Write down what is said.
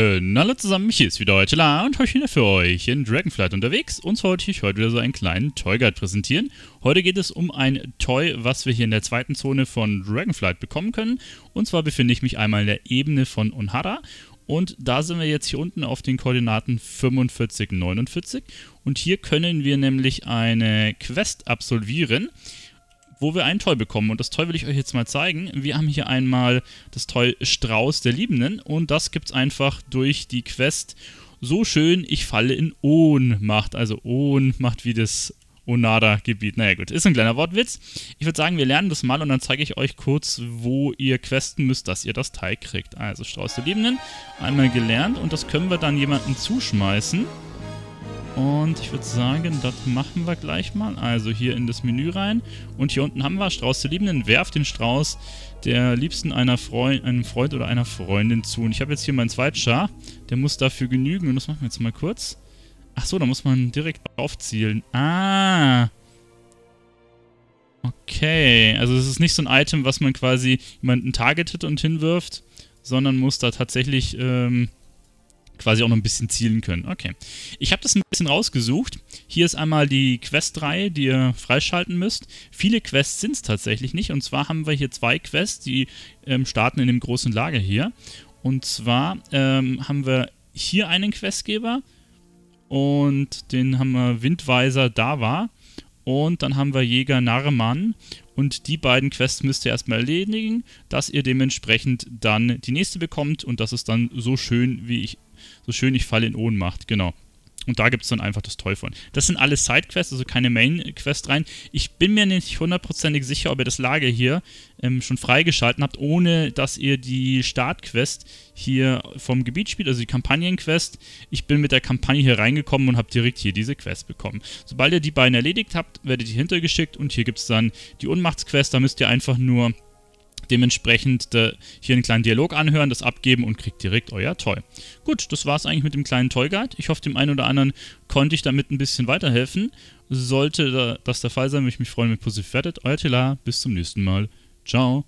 Und äh, hallo zusammen, hier ist wieder heute La und heute wieder für euch in Dragonflight unterwegs. Uns wollte ich heute wieder so einen kleinen Toy Guide präsentieren. Heute geht es um ein Toy, was wir hier in der zweiten Zone von Dragonflight bekommen können. Und zwar befinde ich mich einmal in der Ebene von Unhara. und da sind wir jetzt hier unten auf den Koordinaten 45, 49. Und hier können wir nämlich eine Quest absolvieren wo wir ein Toy bekommen. Und das Toy will ich euch jetzt mal zeigen. Wir haben hier einmal das Toy Strauß der Liebenden und das gibt es einfach durch die Quest so schön, ich falle in Ohnmacht. Also Ohnmacht wie das Onada-Gebiet. Naja gut, ist ein kleiner Wortwitz. Ich würde sagen, wir lernen das mal und dann zeige ich euch kurz, wo ihr questen müsst, dass ihr das Teil kriegt. Also Strauß der Liebenden, einmal gelernt und das können wir dann jemandem zuschmeißen. Und ich würde sagen, das machen wir gleich mal. Also hier in das Menü rein. Und hier unten haben wir Strauß der Liebenden. Werf den Strauß der Liebsten einer Freund, einem Freund oder einer Freundin zu. Und ich habe jetzt hier meinen Zweitschar. Der muss dafür genügen. Und das machen wir jetzt mal kurz. Achso, da muss man direkt aufzielen. Ah. Okay. Also es ist nicht so ein Item, was man quasi jemanden targetet und hinwirft, sondern muss da tatsächlich... Ähm, quasi auch noch ein bisschen zielen können. Okay. Ich habe das ein bisschen rausgesucht. Hier ist einmal die Questreihe, die ihr freischalten müsst. Viele Quests sind es tatsächlich nicht. Und zwar haben wir hier zwei Quests, die ähm, starten in dem großen Lager hier. Und zwar ähm, haben wir hier einen Questgeber und den haben wir Windweiser Dava und dann haben wir Jäger Narman und die beiden Quests müsst ihr erstmal erledigen, dass ihr dementsprechend dann die nächste bekommt und das ist dann so schön, wie ich so schön ich falle in Ohnmacht, genau. Und da gibt es dann einfach das Toy von. Das sind alles Sidequests, also keine Main-Quest rein. Ich bin mir nicht hundertprozentig sicher, ob ihr das Lager hier ähm, schon freigeschalten habt, ohne dass ihr die Startquest hier vom Gebiet spielt, also die Kampagnenquest. Ich bin mit der Kampagne hier reingekommen und habe direkt hier diese Quest bekommen. Sobald ihr die beiden erledigt habt, werdet ihr hintergeschickt und hier gibt es dann die Unmachtsquest. Da müsst ihr einfach nur dementsprechend da, hier einen kleinen Dialog anhören, das abgeben und kriegt direkt euer Toy. Gut, das war es eigentlich mit dem kleinen Toy Guide. Ich hoffe, dem einen oder anderen konnte ich damit ein bisschen weiterhelfen. Sollte das der Fall sein, würde ich mich freuen, wenn ihr positiv werdet. Euer Tela, bis zum nächsten Mal. Ciao.